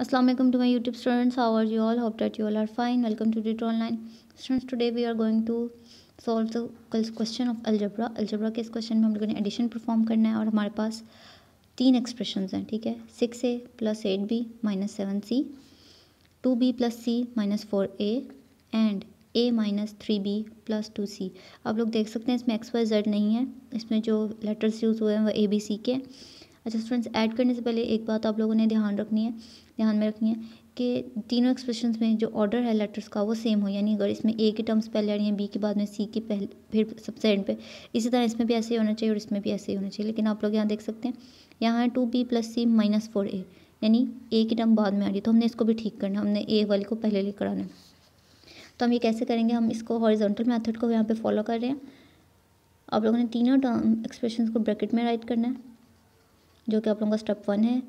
Aslam to my YouTube students how are you all hope that you all are fine welcome to the online students today we are going to solve the question of algebra algebra के इस question में हम लोगों ने addition perform करना है और हमारे पास तीन एक्सप्रेशन हैं ठीक है six A plus eight B minus seven C two B plus C minus four A and A minus three B plus two C आप लोग देख सकते हैं इसमें एक्स वाई जेड नहीं है इसमें जो लेटर्स यूज़ हुए हैं वो ए बी सी के अच्छा स्टूडेंट्स ऐड करने से पहले एक बात आप लोगों ने ध्यान रखनी है ध्यान में रखनी है कि तीनों एक्सप्रेशन में जो ऑर्डर है लेटर्स का वो सेम हो यानी अगर इसमें ए के टर्म्स पहले आ रही हैं बी के बाद में सी की पहले फिर सबसे एंड पे इसी तरह इसमें भी ऐसे ही होना चाहिए और इसमें भी ऐसे ही होना चाहिए लेकिन आप लोग यहाँ देख सकते हैं यहाँ है two B plus C minus four A यानी ए की टर्म बाद में आ रही है तो हमने इसको भी ठीक करना हमने ए वाले को पहले लेकर आना है तो हम ये कैसे करेंगे हम इसको हॉरिजॉन्टल मैथड को यहाँ पर फॉलो कर रहे हैं आप लोगों ने तीनों टर्म एक्सप्रेशन को ब्रैकेट में राइट करना है जो कि आप लोगों का स्टेप वन है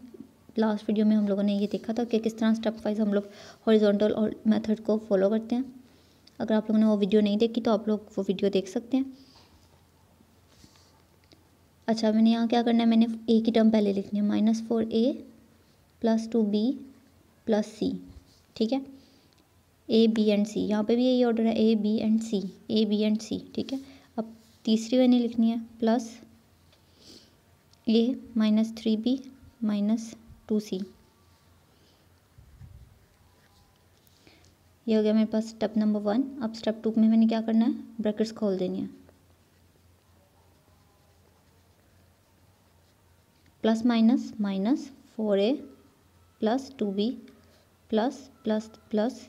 लास्ट वीडियो में हम लोगों ने ये देखा था कि किस तरह स्टेप वाइज हम लोग हॉरिजॉन्टल और मेथड को फॉलो करते हैं अगर आप लोगों ने वो वीडियो नहीं देखी तो आप लोग वो वीडियो देख सकते हैं अच्छा मैंने यहाँ क्या करना है मैंने ए की टर्म पहले लिखनी है minus four A plus two B plus C ठीक है ए बी एंड सी यहाँ पे भी यही ऑर्डर है A B and C A B and C ठीक है अब तीसरी मैंने लिखनी है plus A minus three B minus two C ये हो गया मेरे पास स्टेप नंबर वन अब स्टेप टू में मैंने क्या करना है ब्रैकेट्स खोल देनी है plus minus minus four A plus two B plus plus plus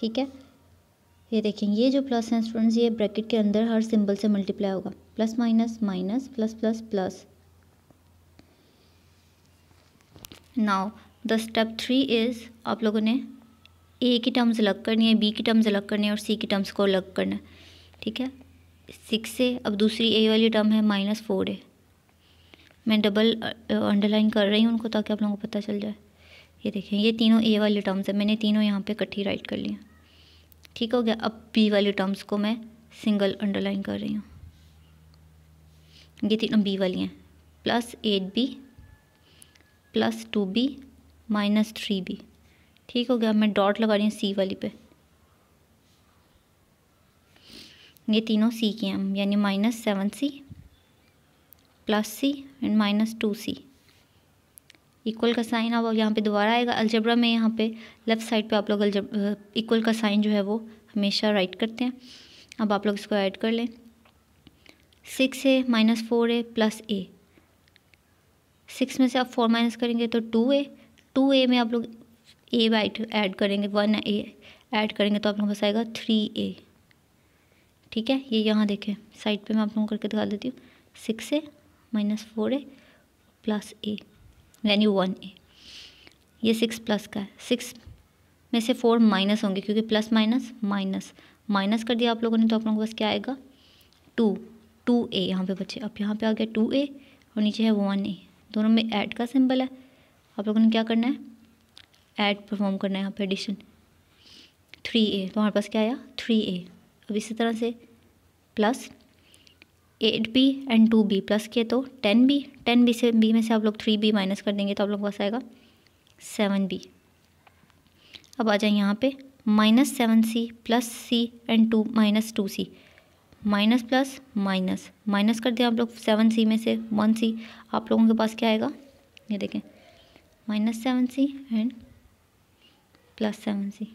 ठीक है ये देखें ये जो प्लस है स्टूडेंट्स ये ब्रैकेट के अंदर हर सिंबल से मल्टीप्लाई होगा plus minus minus plus plus plus now the step three is आप लोगों ने ए की टर्म्स अलग करनी है बी की टर्म्स अलग करनी है और सी की टर्म्स को अलग करना है ठीक है सिक्स से अब दूसरी ए वाली टर्म है माइनस फोर ए मैं डबल अंडरलाइन कर रही हूँ उनको ताकि आप लोगों को पता चल जाए ये देखें ये तीनों ए वाली टर्म्स है मैंने तीनों यहाँ पे इकट्ठी राइट कर लिया ठीक हो गया अब बी वाली टर्म्स को मैं सिंगल अंडरलाइन कर रही हूँ ये तीनों बी वाली हैं plus eight B plus two B minus three B ठीक हो गया मैं डॉट लगा रही हूँ सी वाली पे ये तीनों सी की हैं यानी minus seven C plus C and minus two C equal का साइन अब यहाँ पे दोबारा आएगा अल्जबरा में यहाँ पे लेफ्ट साइड पे आप लोग इक्वल का साइन जो है वो हमेशा राइट करते हैं अब आप लोग इसको ऐड कर लें six A minus four A plus A six में से आप फोर माइनस करेंगे तो टू ए टू ए में आप लोग ए बाइट ऐड करेंगे वन ए ऐड करेंगे तो आप लोगों को पास आएगा थ्री ए ठीक है ये यहाँ देखें साइड पे मैं आप लोगों को करके दिखा देती हूँ six A minus four A plus A यानी वन ए ये सिक्स प्लस का है सिक्स में से फोर माइनस होंगे क्योंकि प्लस माइनस माइनस माइनस कर दिया आप लोगों ने तो आप लोगों के पास क्या आएगा टू टू ए यहाँ पर बचे अब यहाँ पे आ गया टू ए और नीचे है वन ए दोनों में ऐड का सिंबल है आप लोगों ने क्या करना है ऐड परफॉर्म करना है यहाँ पे एडिशन थ्री ए तो हमारे पास क्या आया थ्री ए अब इसी तरह से plus eight B and two B plus किए तो टेन बी टेन बी से बी में से आप लोग थ्री बी माइनस कर देंगे तो आप लोग पास आएगा सेवन बी अब आ जाए यहाँ पे minus seven C plus C and two minus two C minus plus minus minus कर दिया आप लोग सेवन सी में से वन सी आप लोगों के पास क्या आएगा ये देखें minus seven C and plus seven C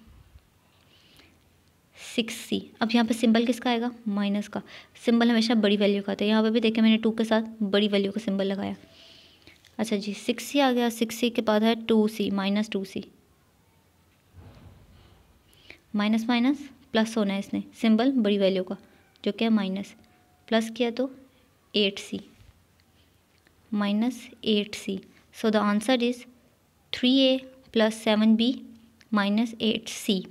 six C अब यहाँ पे सिंबल किसका आएगा माइनस का सिंबल हमेशा बड़ी वैल्यू का आता है यहाँ पे भी देखें मैंने टू के साथ बड़ी वैल्यू का सिंबल लगाया अच्छा जी सिक्स सी आ गया सिक्स सी के बाद है two C minus two C minus minus plus होना है इसने सिंबल बड़ी वैल्यू का जो क्या है माइनस प्लस किया तो eight C minus eight C so the answer is three A plus seven B minus eight C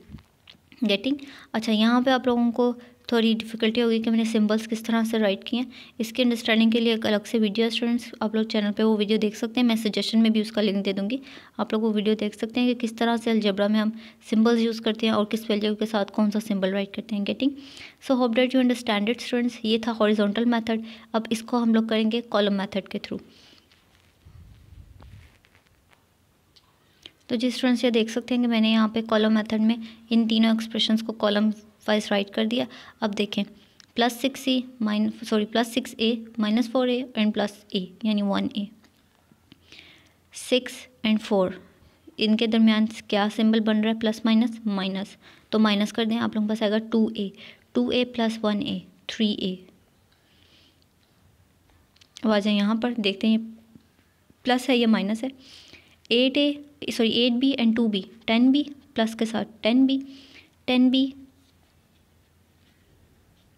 getting अच्छा यहाँ पे आप लोगों को थोड़ी डिफ़िकल्टी होगी कि मैंने सिंबल्स किस तरह से राइट किए हैं इसकी अंडरस्टैंडिंग के लिए एक अलग से वीडियो स्टूडेंट्स आप लोग चैनल पे वो वीडियो देख सकते हैं मैं सजेशन में भी उसका लिंक दे दूँगी आप लोग वो वीडियो देख सकते हैं कि किस तरह से अलजबरा में हम सिंबल्स यूज़ करते हैं और किस वैल्यू के साथ कौन सा सिम्बल राइट करते हैं getting so hope that you understand it students ये था हॉरिजोंटल मैथड अब इसको हम लोग करेंगे कॉलम मैथड के थ्रू तो जिस स्टूडेंट्स ये देख सकते हैं कि मैंने यहाँ पे कॉलम मेथड में इन तीनों एक्सप्रेशन को कॉलम वाइज राइट कर दिया अब देखें plus six A minus sorry plus six A minus four A and plus A यानी one A six and four इनके दरमियान क्या सिंबल बन रहा है प्लस माइनस माइनस तो माइनस कर दें आप लोगों के पास आएगा two A two A plus one A three A वाजें यहाँ पर देखते हैं ये प्लस है या माइनस है eight A sorry eight B and two B ten B plus के साथ ten B ten B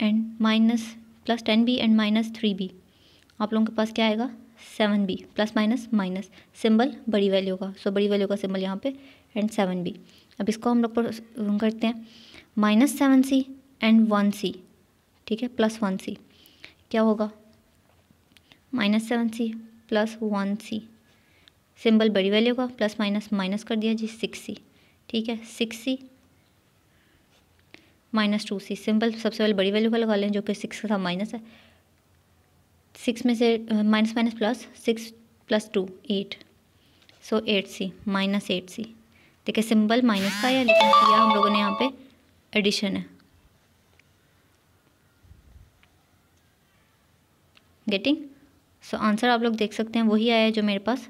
and minus plus ten B and minus three B आप लोगों के पास क्या आएगा seven B plus minus minus symbol बड़ी वैल्यू का सो so, बड़ी वैल्यू का सिंबल यहाँ पे एंड सेवन बी अब इसको हम लोग करते हैं minus seven C and one C ठीक है प्लस वन सी क्या होगा minus seven C plus one C symbol बड़ी वैल्यू का प्लस माइनस माइनस कर दिया जी सिक्स सी ठीक है six C minus two C symbol सबसे पहले बड़ी वैल्यू का लगा लें जो कि सिक्स का था माइनस है सिक्स में से minus minus plus six plus two eight so eight C minus eight C देखिए सिंबल माइनस का या लेकिन किया हम लोगों ने यहाँ पे एडिशन है गेटिंग सो आंसर आप लोग देख सकते हैं वही आया है जो मेरे पास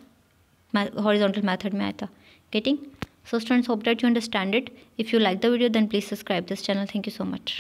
horizontal method mein aaya tha getting so students hope that you understand it if you like the video then please subscribe this channel thank you so much